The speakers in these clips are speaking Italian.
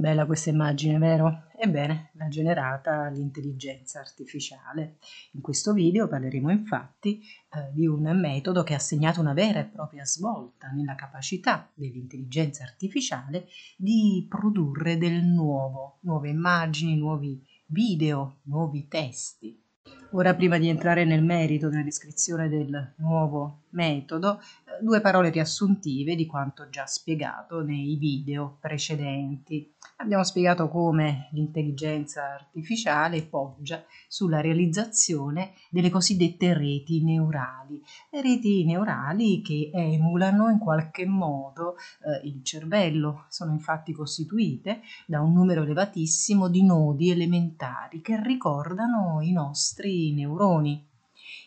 Bella questa immagine, vero? Ebbene, l'ha generata l'intelligenza artificiale. In questo video parleremo infatti eh, di un metodo che ha segnato una vera e propria svolta nella capacità dell'intelligenza artificiale di produrre del nuovo, nuove immagini, nuovi video, nuovi testi. Ora prima di entrare nel merito della descrizione del nuovo metodo, eh, due parole riassuntive di quanto già spiegato nei video precedenti. Abbiamo spiegato come l'intelligenza artificiale poggia sulla realizzazione delle cosiddette reti neurali, reti neurali che emulano in qualche modo eh, il cervello, sono infatti costituite da un numero elevatissimo di nodi elementari che ricordano i nostri nostri neuroni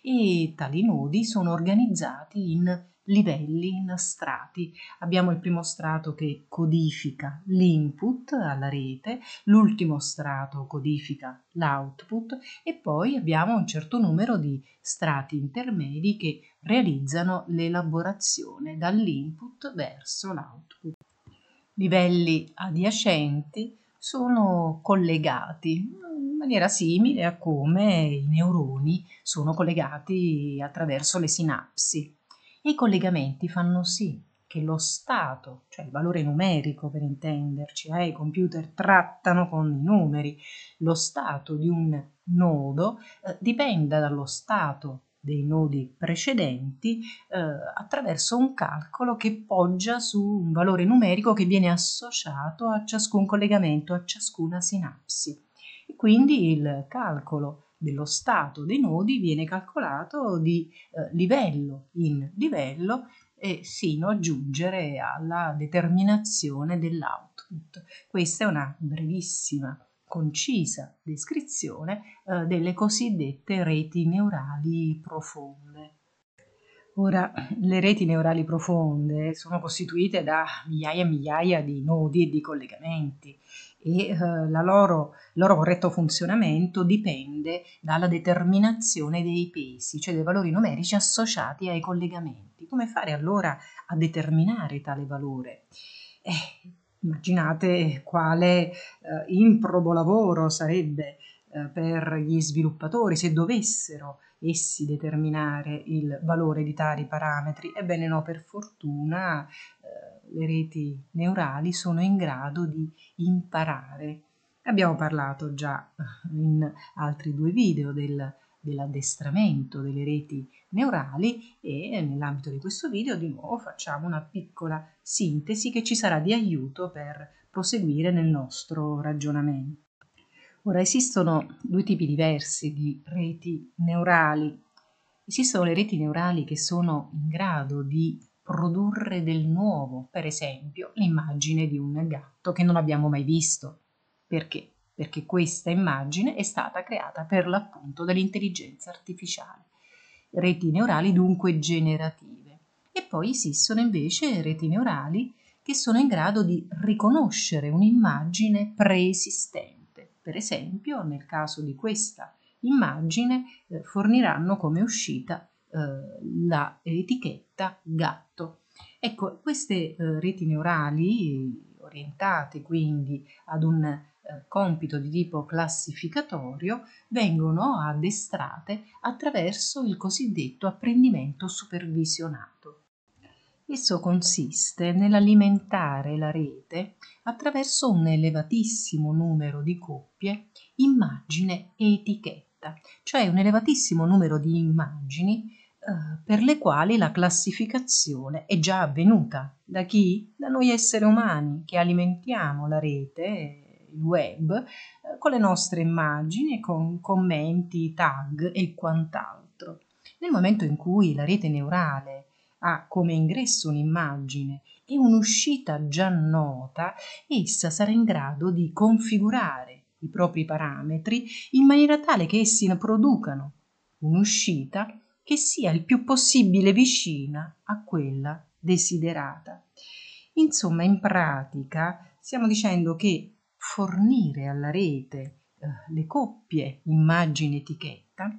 e tali nodi sono organizzati in livelli, in strati. Abbiamo il primo strato che codifica l'input alla rete, l'ultimo strato codifica l'output e poi abbiamo un certo numero di strati intermedi che realizzano l'elaborazione dall'input verso l'output. Livelli adiacenti sono collegati in maniera simile a come i neuroni sono collegati attraverso le sinapsi. I collegamenti fanno sì che lo stato, cioè il valore numerico per intenderci, eh, i computer trattano con i numeri, lo stato di un nodo eh, dipenda dallo stato dei nodi precedenti eh, attraverso un calcolo che poggia su un valore numerico che viene associato a ciascun collegamento, a ciascuna sinapsi. E quindi il calcolo dello stato dei nodi viene calcolato di eh, livello in livello e sino a giungere alla determinazione dell'output. Questa è una brevissima concisa descrizione eh, delle cosiddette reti neurali profonde. Ora, le reti neurali profonde sono costituite da migliaia e migliaia di nodi e di collegamenti e eh, loro, il loro corretto funzionamento dipende dalla determinazione dei pesi, cioè dei valori numerici associati ai collegamenti. Come fare allora a determinare tale valore? Eh, Immaginate quale eh, improbo lavoro sarebbe eh, per gli sviluppatori se dovessero essi determinare il valore di tali parametri. Ebbene no, per fortuna eh, le reti neurali sono in grado di imparare. Abbiamo parlato già in altri due video del dell'addestramento delle reti neurali e nell'ambito di questo video di nuovo facciamo una piccola sintesi che ci sarà di aiuto per proseguire nel nostro ragionamento. Ora esistono due tipi diversi di reti neurali. Esistono le reti neurali che sono in grado di produrre del nuovo, per esempio l'immagine di un gatto che non abbiamo mai visto. Perché? perché questa immagine è stata creata per l'appunto dall'intelligenza artificiale. Reti neurali dunque generative. E poi esistono invece reti neurali che sono in grado di riconoscere un'immagine preesistente. Per esempio, nel caso di questa immagine, eh, forniranno come uscita eh, la gatto. Ecco, queste eh, reti neurali orientate quindi ad un eh, compito di tipo classificatorio vengono addestrate attraverso il cosiddetto apprendimento supervisionato. Esso consiste nell'alimentare la rete attraverso un elevatissimo numero di coppie, immagine e etichetta, cioè un elevatissimo numero di immagini eh, per le quali la classificazione è già avvenuta. Da chi? Da noi esseri umani che alimentiamo la rete il web, eh, con le nostre immagini, con commenti, tag e quant'altro. Nel momento in cui la rete neurale ha come ingresso un'immagine e un'uscita già nota, essa sarà in grado di configurare i propri parametri in maniera tale che essi ne producano un'uscita che sia il più possibile vicina a quella desiderata. Insomma, in pratica stiamo dicendo che fornire alla rete eh, le coppie immagine etichetta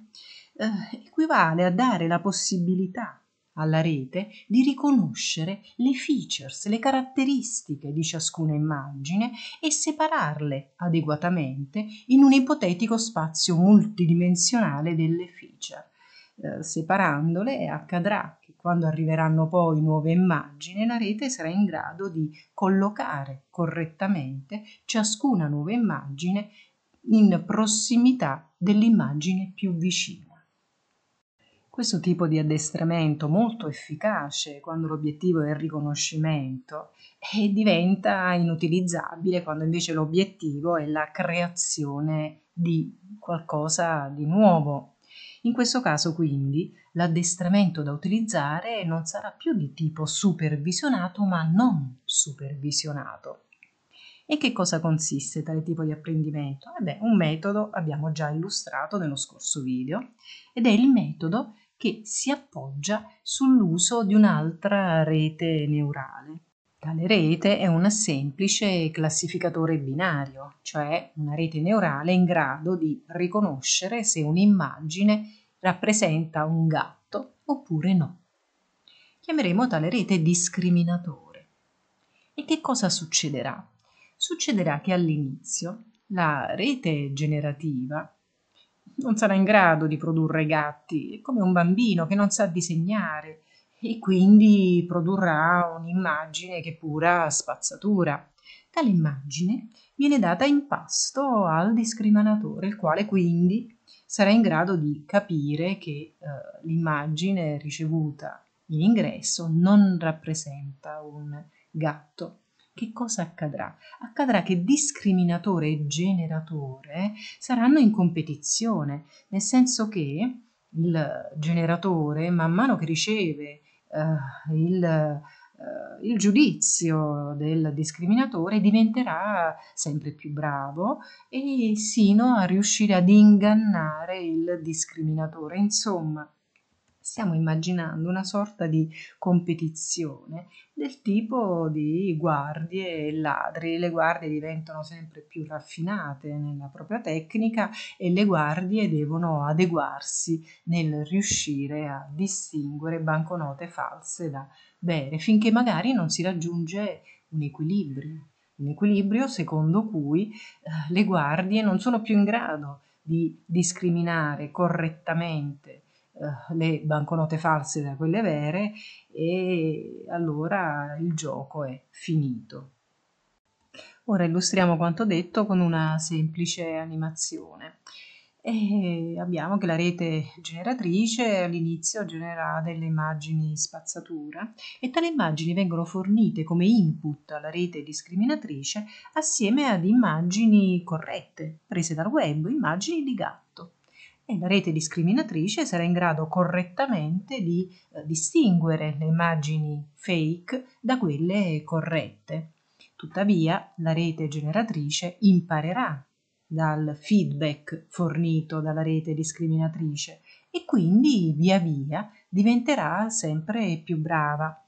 eh, equivale a dare la possibilità alla rete di riconoscere le features, le caratteristiche di ciascuna immagine e separarle adeguatamente in un ipotetico spazio multidimensionale delle feature. Eh, separandole accadrà quando arriveranno poi nuove immagini, la rete sarà in grado di collocare correttamente ciascuna nuova immagine in prossimità dell'immagine più vicina. Questo tipo di addestramento molto efficace quando l'obiettivo è il riconoscimento e diventa inutilizzabile quando invece l'obiettivo è la creazione di qualcosa di nuovo in questo caso quindi l'addestramento da utilizzare non sarà più di tipo supervisionato ma non supervisionato. E che cosa consiste tale tipo di apprendimento? Eh beh, un metodo abbiamo già illustrato nello scorso video ed è il metodo che si appoggia sull'uso di un'altra rete neurale, Tale rete è un semplice classificatore binario, cioè una rete neurale in grado di riconoscere se un'immagine rappresenta un gatto oppure no. Chiameremo tale rete discriminatore. E che cosa succederà? Succederà che all'inizio la rete generativa non sarà in grado di produrre gatti, è come un bambino che non sa disegnare, e quindi produrrà un'immagine che pura spazzatura. Tale immagine viene data in pasto al discriminatore, il quale quindi sarà in grado di capire che eh, l'immagine ricevuta in ingresso non rappresenta un gatto. Che cosa accadrà? Accadrà che discriminatore e generatore saranno in competizione, nel senso che il generatore, man mano che riceve eh, il, eh, il, giudizio del discriminatore diventerà sempre più bravo e sino a riuscire ad ingannare il discriminatore. Insomma, stiamo immaginando una sorta di competizione del tipo di guardie e ladri. Le guardie diventano sempre più raffinate nella propria tecnica e le guardie devono adeguarsi nel riuscire a distinguere banconote false da bere, finché magari non si raggiunge un equilibrio. Un equilibrio secondo cui eh, le guardie non sono più in grado di discriminare correttamente eh, le banconote false da quelle vere e allora il gioco è finito. Ora illustriamo quanto detto con una semplice animazione. E abbiamo che la rete generatrice all'inizio genera delle immagini spazzatura e tali immagini vengono fornite come input alla rete discriminatrice assieme ad immagini corrette prese dal web, immagini di gatto e la rete discriminatrice sarà in grado correttamente di eh, distinguere le immagini fake da quelle corrette. Tuttavia, la rete generatrice imparerà dal feedback fornito dalla rete discriminatrice e quindi via via diventerà sempre più brava.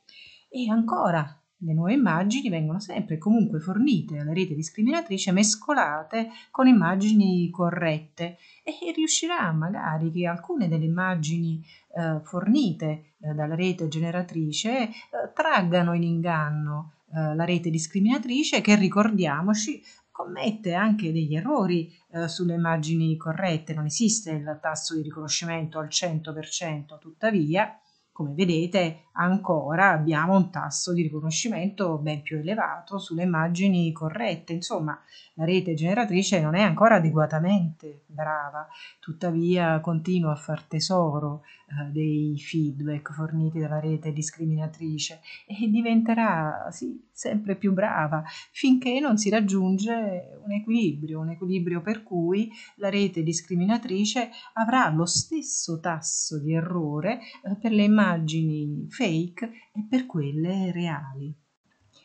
E ancora le nuove immagini vengono sempre comunque fornite alla rete discriminatrice mescolate con immagini corrette e riuscirà magari che alcune delle immagini eh, fornite eh, dalla rete generatrice eh, traggano in inganno eh, la rete discriminatrice che ricordiamoci commette anche degli errori eh, sulle immagini corrette, non esiste il tasso di riconoscimento al 100%, tuttavia, come vedete, ancora abbiamo un tasso di riconoscimento ben più elevato sulle immagini corrette, insomma la rete generatrice non è ancora adeguatamente brava, tuttavia continua a far tesoro eh, dei feedback forniti dalla rete discriminatrice e diventerà sì, sempre più brava finché non si raggiunge un equilibrio, un equilibrio per cui la rete discriminatrice avrà lo stesso tasso di errore eh, per le immagini fake fake e per quelle reali.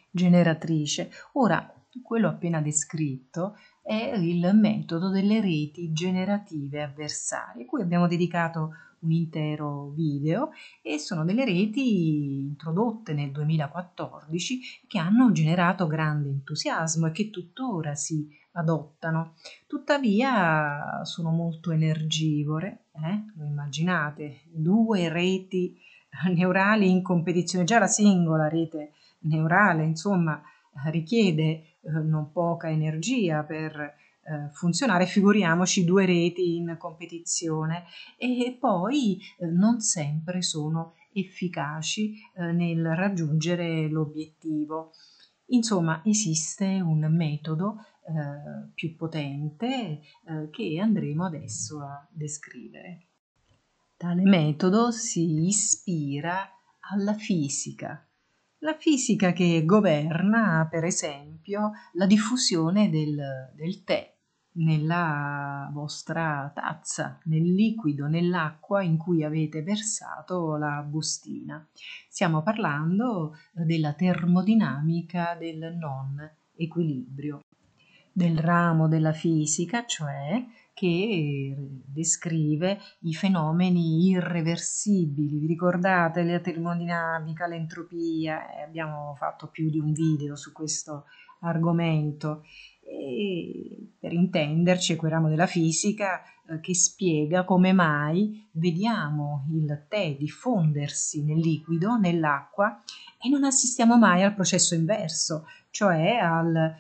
Generatrice. Ora, quello appena descritto è il metodo delle reti generative avversarie, cui abbiamo dedicato un intero video e sono delle reti introdotte nel 2014 che hanno generato grande entusiasmo e che tuttora si adottano. Tuttavia sono molto energivore, eh? lo immaginate, due reti neurali in competizione, già la singola rete neurale, insomma, richiede eh, non poca energia per eh, funzionare, figuriamoci due reti in competizione e poi eh, non sempre sono efficaci eh, nel raggiungere l'obiettivo. Insomma, esiste un metodo eh, più potente eh, che andremo adesso a descrivere. Tale metodo si ispira alla fisica, la fisica che governa, per esempio, la diffusione del, del tè nella vostra tazza, nel liquido, nell'acqua in cui avete versato la bustina. Stiamo parlando della termodinamica del non equilibrio, del ramo della fisica, cioè che eh, descrive i fenomeni irreversibili. Vi ricordate la termodinamica, l'entropia? Eh, abbiamo fatto più di un video su questo argomento. E, per intenderci, è quel ramo della fisica eh, che spiega come mai vediamo il tè diffondersi nel liquido, nell'acqua, e non assistiamo mai al processo inverso, cioè all'acqua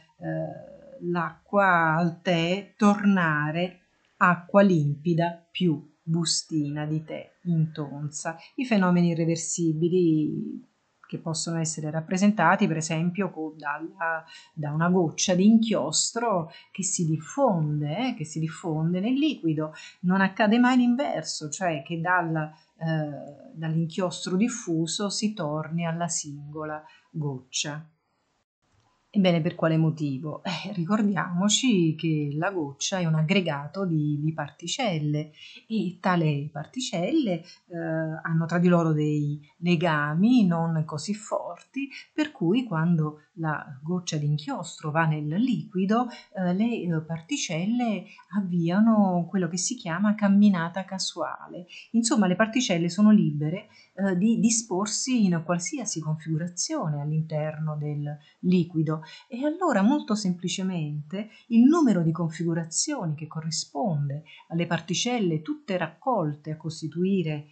eh, al tè tornare acqua limpida più bustina di tè intonsa, i fenomeni irreversibili che possono essere rappresentati per esempio dalla, da una goccia di inchiostro che si diffonde, eh, che si diffonde nel liquido. Non accade mai l'inverso, cioè che dal, eh, dall'inchiostro diffuso si torni alla singola goccia. Ebbene, per quale motivo? Eh, ricordiamoci che la goccia è un aggregato di, di particelle e tale particelle eh, hanno tra di loro dei legami non così forti, per cui quando la goccia d'inchiostro va nel liquido, eh, le eh, particelle avviano quello che si chiama camminata casuale. Insomma, le particelle sono libere eh, di disporsi in qualsiasi configurazione all'interno del liquido e allora molto semplicemente il numero di configurazioni che corrisponde alle particelle tutte raccolte a costituire eh,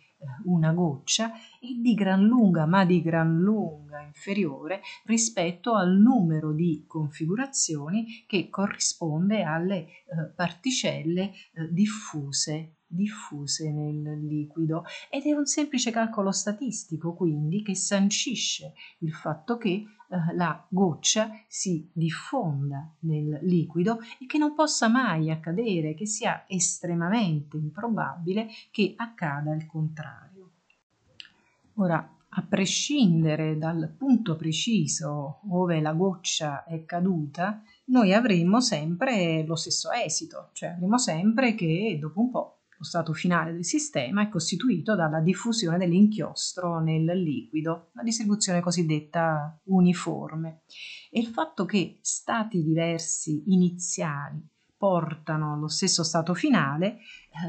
una goccia è di gran lunga, ma di gran lunga inferiore rispetto al numero di configurazioni che corrisponde alle eh, particelle eh, diffuse diffuse nel liquido ed è un semplice calcolo statistico quindi che sancisce il fatto che eh, la goccia si diffonda nel liquido e che non possa mai accadere, che sia estremamente improbabile che accada il contrario. Ora, a prescindere dal punto preciso dove la goccia è caduta, noi avremo sempre lo stesso esito, cioè avremo sempre che dopo un po' Lo stato finale del sistema è costituito dalla diffusione dell'inchiostro nel liquido, una distribuzione cosiddetta uniforme. E il fatto che stati diversi iniziali portano allo stesso stato finale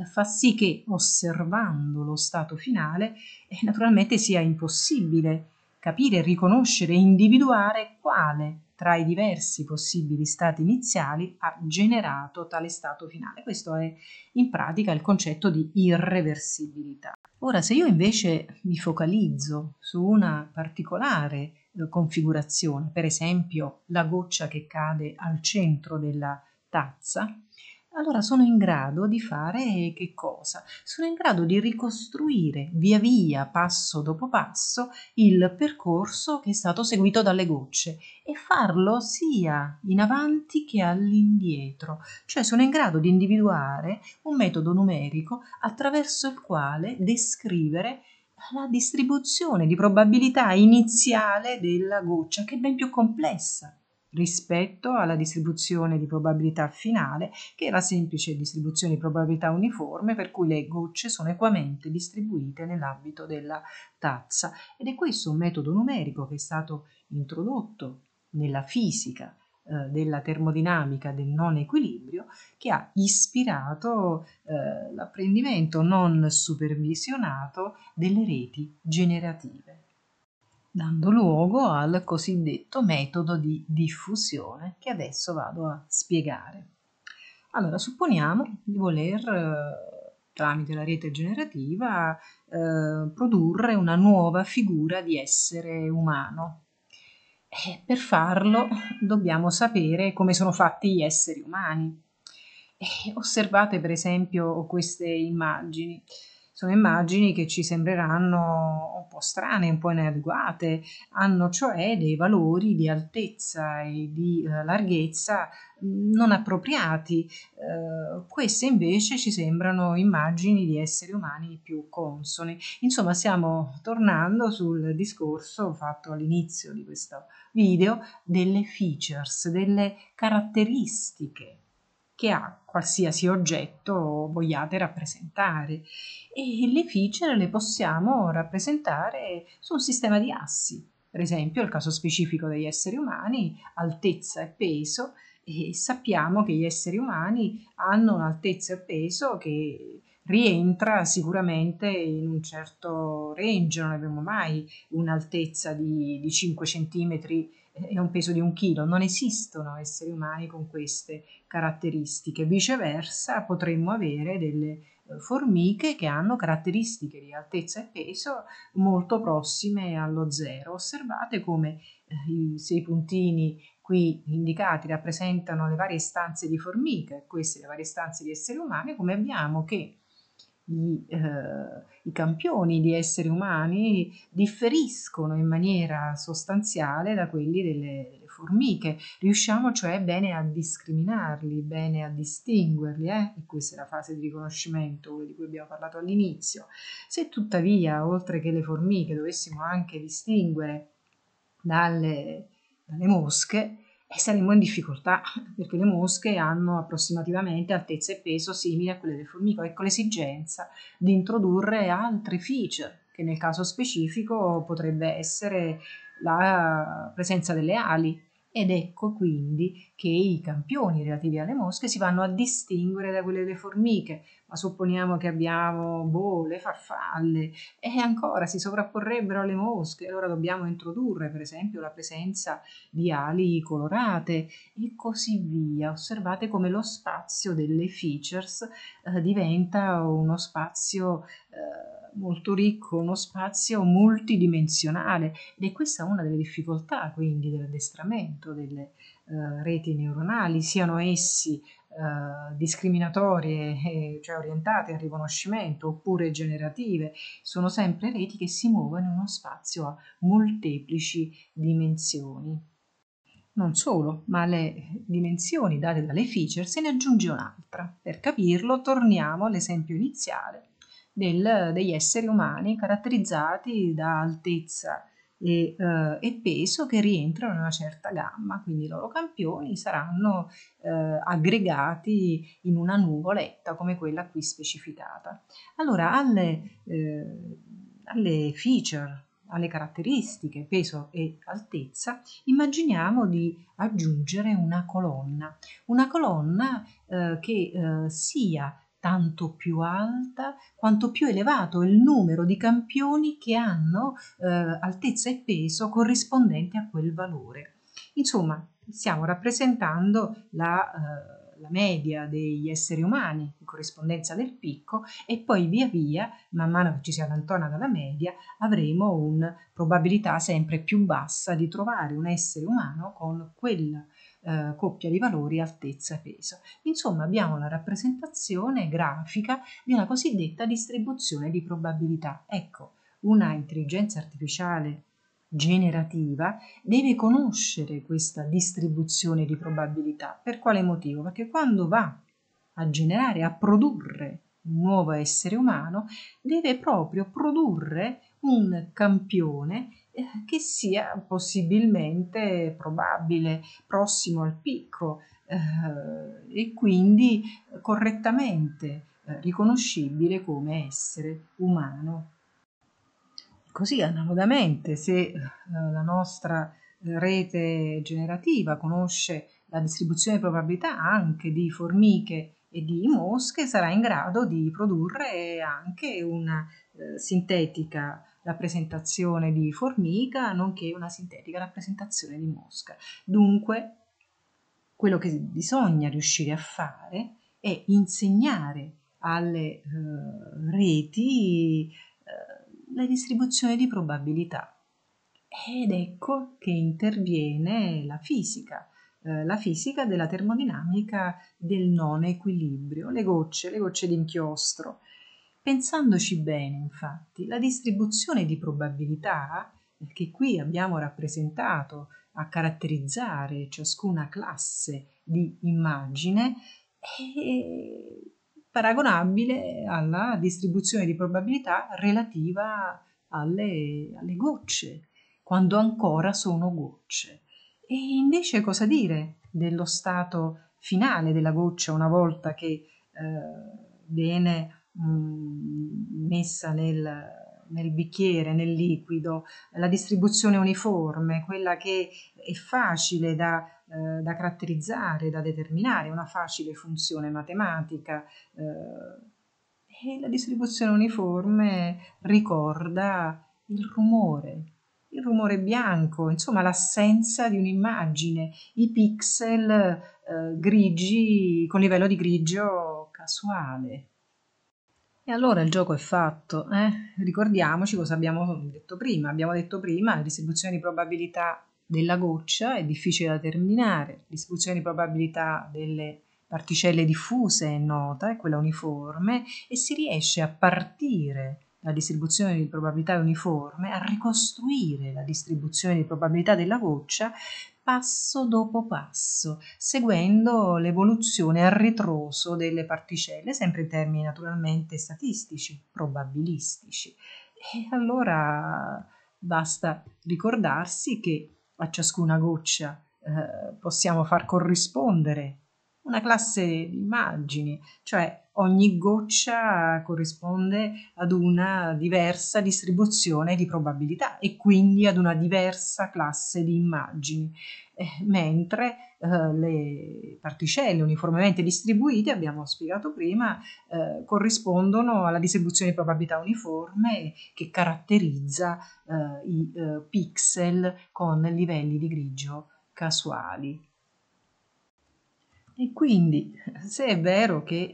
eh, fa sì che osservando lo stato finale eh, naturalmente sia impossibile capire, riconoscere e individuare quale tra i diversi possibili stati iniziali ha generato tale stato finale. Questo è in pratica il concetto di irreversibilità. Ora, se io invece mi focalizzo su una particolare eh, configurazione, per esempio la goccia che cade al centro della tazza, allora sono in grado di fare che cosa? Sono in grado di ricostruire via via, passo dopo passo, il percorso che è stato seguito dalle gocce e farlo sia in avanti che all'indietro, cioè sono in grado di individuare un metodo numerico attraverso il quale descrivere la distribuzione di probabilità iniziale della goccia, che è ben più complessa rispetto alla distribuzione di probabilità finale, che è la semplice distribuzione di probabilità uniforme per cui le gocce sono equamente distribuite nell'ambito della tazza. Ed è questo un metodo numerico che è stato introdotto nella fisica eh, della termodinamica del non equilibrio che ha ispirato eh, l'apprendimento non supervisionato delle reti generative dando luogo al cosiddetto metodo di diffusione che adesso vado a spiegare. Allora, supponiamo di voler, eh, tramite la rete generativa, eh, produrre una nuova figura di essere umano. E per farlo dobbiamo sapere come sono fatti gli esseri umani. E osservate per esempio queste immagini. Sono immagini che ci sembreranno un po' strane, un po' inadeguate, hanno cioè dei valori di altezza e di eh, larghezza non appropriati. Eh, queste invece ci sembrano immagini di esseri umani più consoni. Insomma, stiamo tornando sul discorso fatto all'inizio di questo video delle features, delle caratteristiche che ha qualsiasi oggetto vogliate rappresentare e le ficere le possiamo rappresentare su un sistema di assi, per esempio nel caso specifico degli esseri umani, altezza e peso e sappiamo che gli esseri umani hanno un'altezza e peso che rientra sicuramente in un certo range, non abbiamo mai un'altezza di, di 5 cm è un peso di un chilo, non esistono esseri umani con queste caratteristiche. Viceversa potremmo avere delle eh, formiche che hanno caratteristiche di altezza e peso molto prossime allo zero. Osservate come eh, i sei puntini qui indicati rappresentano le varie stanze di formiche, queste le varie stanze di esseri umani, come abbiamo che i, eh, i campioni di esseri umani differiscono in maniera sostanziale da quelli delle, delle formiche. Riusciamo cioè bene a discriminarli, bene a distinguerli, eh? e questa è la fase di riconoscimento di cui abbiamo parlato all'inizio. Se tuttavia, oltre che le formiche, dovessimo anche distinguere dalle, dalle mosche, e saremmo in difficoltà perché le mosche hanno approssimativamente altezza e peso simili a quelle del formico. Ecco l'esigenza di introdurre altre feature che nel caso specifico potrebbe essere la eh, presenza delle ali ed ecco quindi che i campioni relativi alle mosche si vanno a distinguere da quelle delle formiche, ma supponiamo che abbiamo boh, farfalle e ancora si sovrapporrebbero alle mosche, allora dobbiamo introdurre per esempio la presenza di ali colorate e così via. Osservate come lo spazio delle features eh, diventa uno spazio... Eh, molto ricco, uno spazio multidimensionale ed è questa una delle difficoltà quindi dell'addestramento delle eh, reti neuronali, siano essi eh, discriminatorie, eh, cioè orientate al riconoscimento oppure generative, sono sempre reti che si muovono in uno spazio a molteplici dimensioni. Non solo, ma le dimensioni date dalle feature se ne aggiunge un'altra. Per capirlo torniamo all'esempio iniziale del, degli esseri umani caratterizzati da altezza e, eh, e, peso che rientrano in una certa gamma, quindi i loro campioni saranno eh, aggregati in una nuvoletta come quella qui specificata. Allora, alle, eh, alle feature alle caratteristiche peso e altezza, immaginiamo di aggiungere una colonna, una colonna eh, che eh, sia tanto più alta quanto più elevato è il numero di campioni che hanno eh, altezza e peso corrispondenti a quel valore. Insomma, stiamo rappresentando la, eh, la, media degli esseri umani in corrispondenza del picco e poi via via, man mano che ci si allontana dalla media, avremo una probabilità sempre più bassa di trovare un essere umano con quella eh, coppia di valori altezza peso. Insomma abbiamo la rappresentazione grafica di una cosiddetta distribuzione di probabilità. Ecco, una intelligenza artificiale generativa deve conoscere questa distribuzione di probabilità. Per quale motivo? Perché quando va a generare, a produrre un nuovo essere umano, deve proprio produrre un campione eh, che sia possibilmente probabile, prossimo al picco eh, e quindi correttamente eh, riconoscibile come essere umano. Così analogamente, se eh, la nostra eh, rete generativa conosce la distribuzione di probabilità anche di formiche e di mosche, sarà in grado di produrre anche una eh, sintetica rappresentazione di formica, nonché una sintetica rappresentazione di mosca. Dunque, quello che bisogna riuscire a fare è insegnare alle eh, reti eh, la distribuzione di probabilità. Ed ecco che interviene la fisica, eh, la fisica della termodinamica del non equilibrio, le gocce, le gocce d'inchiostro. inchiostro Pensandoci bene, infatti, la distribuzione di probabilità che qui abbiamo rappresentato a caratterizzare ciascuna classe di immagine è paragonabile alla distribuzione di probabilità relativa alle, alle gocce, quando ancora sono gocce. E invece cosa dire dello stato finale della goccia una volta che eh, viene Mm, messa nel, nel bicchiere, nel liquido, la distribuzione uniforme, quella che è facile da, eh, da caratterizzare, da determinare, una facile funzione matematica. Eh, e la distribuzione uniforme ricorda il rumore, il rumore bianco, insomma l'assenza di un'immagine, i pixel eh, grigi con livello di grigio casuale. E allora il gioco è fatto, eh? ricordiamoci cosa abbiamo detto prima. Abbiamo detto prima la distribuzione di probabilità della goccia è difficile da determinare, distribuzione di probabilità delle particelle diffuse è nota, è quella uniforme e si riesce a partire dalla distribuzione di probabilità uniforme a ricostruire la distribuzione di probabilità della goccia passo dopo passo seguendo l'evoluzione a ritroso delle particelle sempre in termini naturalmente statistici probabilistici e allora basta ricordarsi che a ciascuna goccia eh, possiamo far corrispondere una classe di immagini, cioè ogni goccia corrisponde ad una diversa distribuzione di probabilità e quindi ad una diversa classe di immagini, eh, mentre eh, le particelle uniformemente distribuite, abbiamo spiegato prima, eh, corrispondono alla distribuzione di probabilità uniforme che caratterizza eh, i eh, pixel con livelli di grigio casuali. E quindi, se è vero che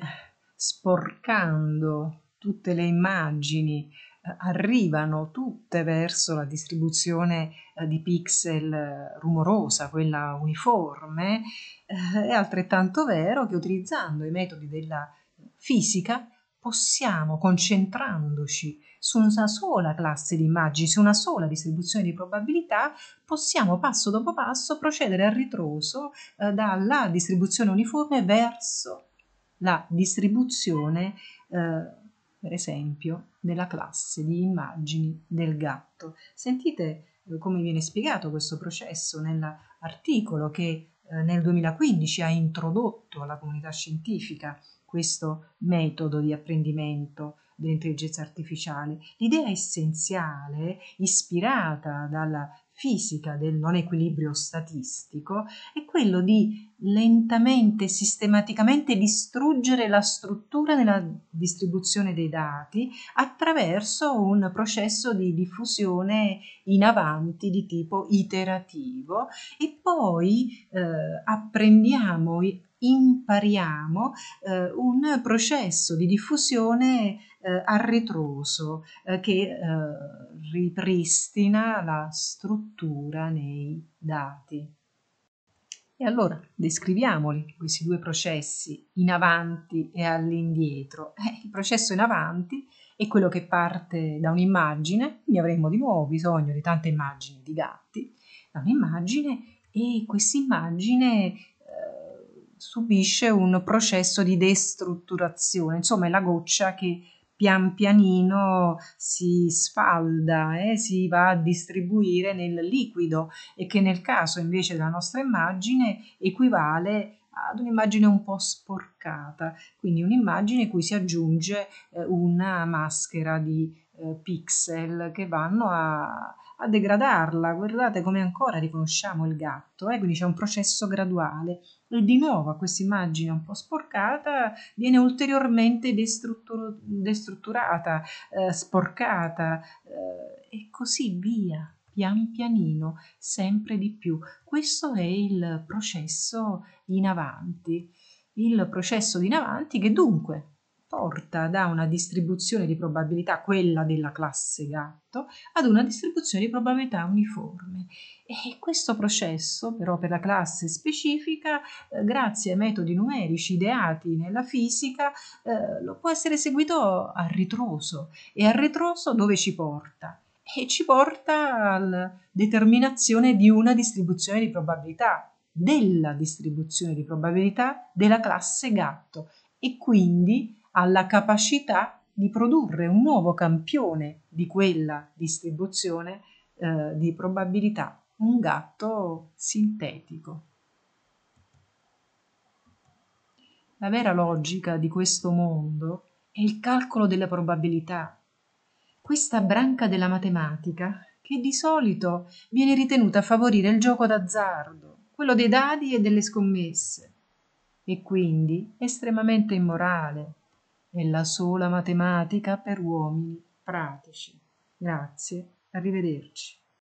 sporcando tutte le immagini eh, arrivano tutte verso la distribuzione eh, di pixel eh, rumorosa, quella uniforme, eh, è altrettanto vero che utilizzando i metodi della fisica possiamo, concentrandoci su una sola classe di immagini, su una sola distribuzione di probabilità, possiamo passo dopo passo procedere a ritroso eh, dalla distribuzione uniforme verso la distribuzione, eh, per esempio, della classe di immagini del gatto. Sentite eh, come viene spiegato questo processo nell'articolo che eh, nel 2015 ha introdotto alla comunità scientifica questo metodo di apprendimento dell'intelligenza artificiale. L'idea essenziale, ispirata dalla fisica del non equilibrio statistico, è quello di lentamente, sistematicamente distruggere la struttura della distribuzione dei dati attraverso un processo di diffusione in avanti di tipo iterativo e poi eh, apprendiamo impariamo eh, un processo di diffusione eh, arretroso eh, che eh, ripristina la struttura nei dati. E allora descriviamoli questi due processi in avanti e all'indietro. Eh, il processo in avanti è quello che parte da un'immagine, quindi avremo di nuovo bisogno di tante immagini di gatti, da un'immagine e quest'immagine subisce un processo di destrutturazione, insomma è la goccia che pian pianino si sfalda e eh, si va a distribuire nel liquido e che nel caso invece della nostra immagine equivale ad un'immagine un po' sporcata, quindi un'immagine cui si aggiunge eh, una maschera di eh, pixel che vanno a, a degradarla. Guardate come ancora riconosciamo il gatto, eh? quindi c'è un processo graduale. E di nuovo a questa immagine un po' sporcata viene ulteriormente destruttur- destrutturata, eh, sporcata eh, e così via, pian pianino, sempre di più. Questo è il processo in avanti, il processo in avanti che dunque porta da una distribuzione di probabilità, quella della classe gatto, ad una distribuzione di probabilità uniforme. E questo processo, però, per la classe specifica, eh, grazie ai metodi numerici ideati nella fisica, eh, può essere eseguito a ritroso. E a ritroso dove ci porta? E ci porta alla determinazione di una distribuzione di probabilità, della distribuzione di probabilità della classe gatto. E quindi alla capacità di produrre un nuovo campione di quella distribuzione eh, di probabilità, un gatto sintetico. La vera logica di questo mondo è il calcolo della probabilità, questa branca della matematica che di solito viene ritenuta favorire il gioco d'azzardo, quello dei dadi e delle scommesse, e quindi estremamente immorale, è la sola matematica per uomini pratici. Grazie, arrivederci.